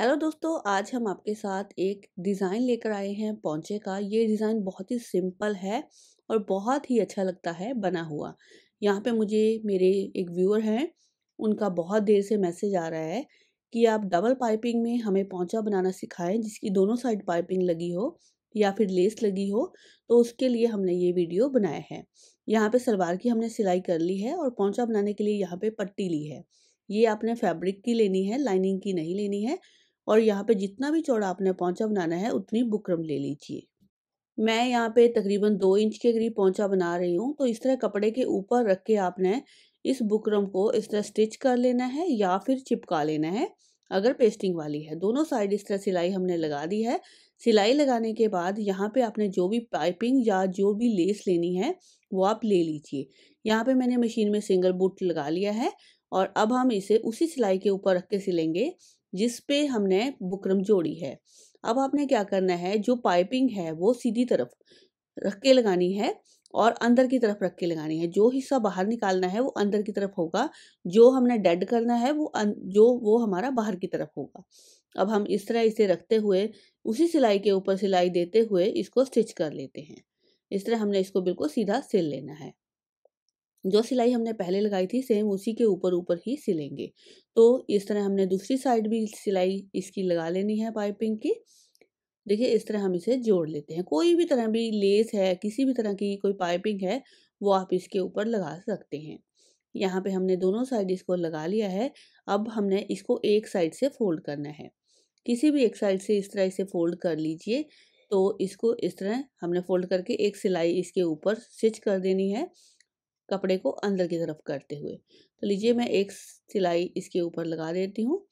hello दोस्तों आज हम आपके साथ एक डिज़ाइन लेकर आए हैं पौचे का ये डिज़ाइन बहुत ही सिंपल है और बहुत ही अच्छा लगता है बना हुआ यहाँ पे मुझे मेरे एक व्यूअर हैं उनका बहुत देर से मैसेज आ रहा है कि आप डबल पाइपिंग में हमें पौचा बनाना सिखाएं जिसकी दोनों साइड पाइपिंग लगी हो या फिर लेस लगी हो तो उसके लिए हमने ये वीडियो बनाया है यहाँ पर सलवार की हमने सिलाई कर ली है और पौचा बनाने के लिए यहाँ पे पट्टी ली है ये आपने फैब्रिक की लेनी है लाइनिंग की नहीं लेनी है और यहाँ पे जितना भी चौड़ा आपने पौंचा बनाना है उतनी बुकरम ले लीजिए मैं यहाँ पे तकरीबन दो इंच के करीब पहुँचा बना रही हूँ तो इस तरह कपड़े के ऊपर रख के आपने इस बुकरम को इस तरह स्टिच कर लेना है या फिर चिपका लेना है अगर पेस्टिंग वाली है दोनों साइड इस तरह सिलाई हमने लगा दी है सिलाई लगाने के बाद यहाँ पे आपने जो भी पाइपिंग या जो भी लेस लेनी है वो आप ले लीजिए यहाँ पे मैंने मशीन में सिंगल बूट लगा लिया है और अब हम इसे उसी सिलाई के ऊपर रख के सिलेंगे जिस पे हमने बुकरम जोड़ी है अब आपने क्या करना है जो पाइपिंग है वो सीधी तरफ रख के लगानी है और अंदर की तरफ रख के लगानी है जो हिस्सा बाहर निकालना है वो अंदर की तरफ होगा जो हमने डेड करना है वो अं-, जो वो हमारा बाहर की तरफ होगा अब हम इस तरह इसे रखते हुए उसी सिलाई के ऊपर सिलाई देते हुए इसको स्टिच कर लेते हैं इस तरह हमने इसको बिल्कुल सीधा सिल लेना है जो सिलाई हमने पहले लगाई थी सेम उसी के ऊपर ऊपर ही सिलेंगे तो इस तरह हमने दूसरी साइड भी सिलाई इसकी लगा लेनी है पाइपिंग की देखिए इस तरह हम इसे जोड़ लेते हैं कोई भी तरह भी लेस है किसी भी तरह की कोई पाइपिंग है वो आप इसके ऊपर लगा सकते हैं यहाँ पे हमने दोनों साइड इसको लगा लिया है अब हमने इसको एक साइड से फोल्ड करना है किसी भी एक साइड से इस तरह इसे फोल्ड कर लीजिए तो इसको इस तरह हमने फोल्ड करके एक सिलाई इसके ऊपर स्टिच कर देनी है कपड़े को अंदर की तरफ करते हुए तो लीजिए मैं एक सिलाई इसके ऊपर लगा देती हूँ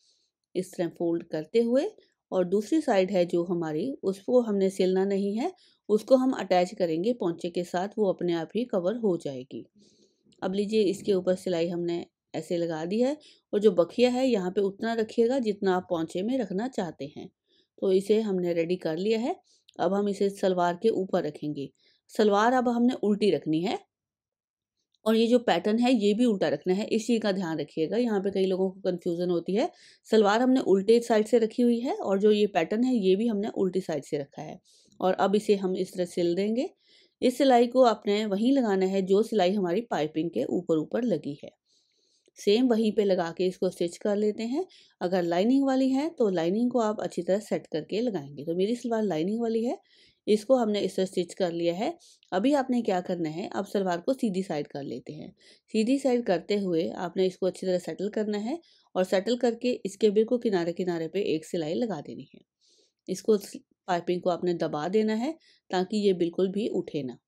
इस तरह फोल्ड करते हुए और दूसरी साइड है जो हमारी उसको हमने सिलना नहीं है उसको हम अटैच करेंगे पोंचे के साथ वो अपने आप ही कवर हो जाएगी अब लीजिए इसके ऊपर सिलाई हमने ऐसे लगा दी है और जो बखिया है यहाँ पे उतना रखिएगा जितना आप पोंचे में रखना चाहते हैं तो इसे हमने रेडी कर लिया है अब हम इसे सलवार के ऊपर रखेंगे सलवार अब हमने उल्टी रखनी है और ये जो पैटर्न है ये भी उल्टा रखना है इसी का ध्यान रखिएगा यहाँ पे कई लोगों को कन्फ्यूज़न होती है सलवार हमने उल्टे साइड से रखी हुई है और जो ये पैटर्न है ये भी हमने उल्टी साइड से रखा है और अब इसे हम इस तरह सिल देंगे इस सिलाई को आपने वहीं लगाना है जो सिलाई हमारी पाइपिंग के ऊपर ऊपर लगी है सेम वहीं पे लगा के इसको स्टिच कर लेते हैं अगर लाइनिंग वाली है तो लाइनिंग को आप अच्छी तरह सेट करके लगाएंगे तो मेरी सलवार लाइनिंग वाली है इसको हमने इस तरह स्टिच कर लिया है अभी आपने क्या करना है आप सलवार को सीधी साइड कर लेते हैं सीधी साइड करते हुए आपने इसको अच्छी तरह सेटल करना है और सेटल करके इसके बिल्कुल किनारे किनारे पे एक सिलाई लगा देनी है इसको पाइपिंग को आपने दबा देना है ताकि ये बिल्कुल भी उठे ना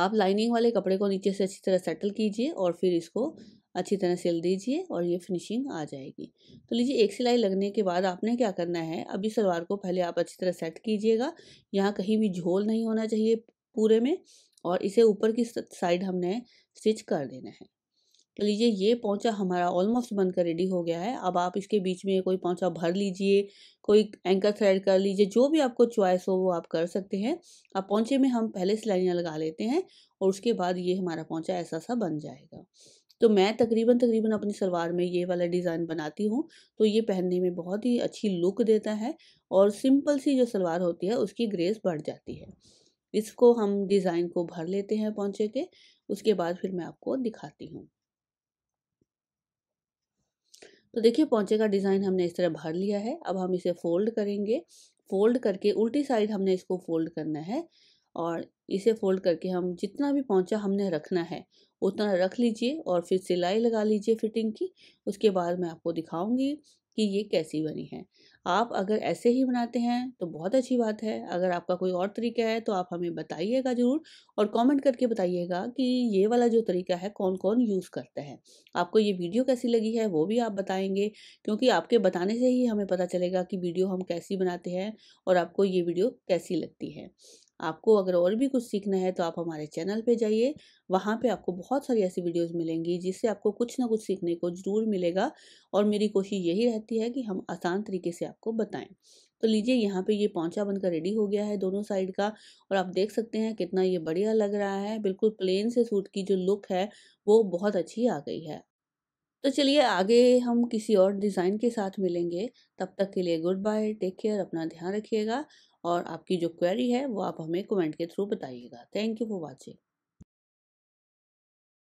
आप लाइनिंग वाले कपड़े को नीचे से अच्छी तरह सेटल कीजिए और फिर इसको अच्छी तरह सिल दीजिए और ये फिनिशिंग आ जाएगी तो लीजिए एक सिलाई लगने के बाद आपने क्या करना है अभी सलवार को पहले आप अच्छी तरह सेट कीजिएगा यहाँ कहीं भी झोल नहीं होना चाहिए पूरे में और इसे ऊपर की साइड हमने स्टिच कर देना है तो लीजिए ये पोंचा हमारा ऑलमोस्ट बनकर रेडी हो गया है अब आप इसके बीच में कोई पोंचा भर लीजिए कोई एंकर थ्रेड कर लीजिए जो भी आपको चॉइस हो वो आप कर सकते हैं अब पोंचे में हम पहले सिलाइयाँ लगा लेते हैं और उसके बाद ये हमारा पोंचा ऐसा सा बन जाएगा तो मैं तकरीबन तकरीबन अपनी सलवार में ये वाला डिज़ाइन बनाती हूँ तो ये पहनने में बहुत ही अच्छी लुक देता है और सिंपल सी जो सलवार होती है उसकी ग्रेस बढ़ जाती है इसको हम डिज़ाइन को भर लेते हैं पौंचे के उसके बाद फिर मैं आपको दिखाती हूँ तो देखिए पौंचे का डिज़ाइन हमने इस तरह भर लिया है अब हम इसे फोल्ड करेंगे फोल्ड करके उल्टी साइड हमने इसको फोल्ड करना है और इसे फोल्ड करके हम जितना भी पहुंचा हमने रखना है उतना रख लीजिए और फिर सिलाई लगा लीजिए फिटिंग की उसके बाद मैं आपको दिखाऊंगी कि ये कैसी बनी है आप अगर ऐसे ही बनाते हैं तो बहुत अच्छी बात है अगर आपका कोई और तरीका है तो आप हमें बताइएगा ज़रूर और कमेंट करके बताइएगा कि ये वाला जो तरीका है कौन कौन यूज़ करता है आपको ये वीडियो कैसी लगी है वो भी आप बताएंगे क्योंकि आपके बताने से ही हमें पता चलेगा कि वीडियो हम कैसी बनाते हैं और आपको ये वीडियो कैसी लगती है आपको अगर और भी कुछ सीखना है तो आप हमारे चैनल पर जाइए वहाँ पे आपको बहुत सारी ऐसी वीडियोस मिलेंगी जिससे आपको कुछ ना कुछ सीखने को ज़रूर मिलेगा और मेरी कोशिश यही रहती है कि हम आसान तरीके से आपको बताएं तो लीजिए यहाँ पे ये पौचा बनकर रेडी हो गया है दोनों साइड का और आप देख सकते हैं कितना ये बढ़िया लग रहा है बिल्कुल प्लेन से सूट की जो लुक है वो बहुत अच्छी आ गई है तो चलिए आगे हम किसी और डिज़ाइन के साथ मिलेंगे तब तक के लिए गुड बाय टेक केयर अपना ध्यान रखिएगा और आपकी जो क्वेरी है वो आप हमें कमेंट के थ्रू बताइएगा थैंक यू फॉर वॉचिंग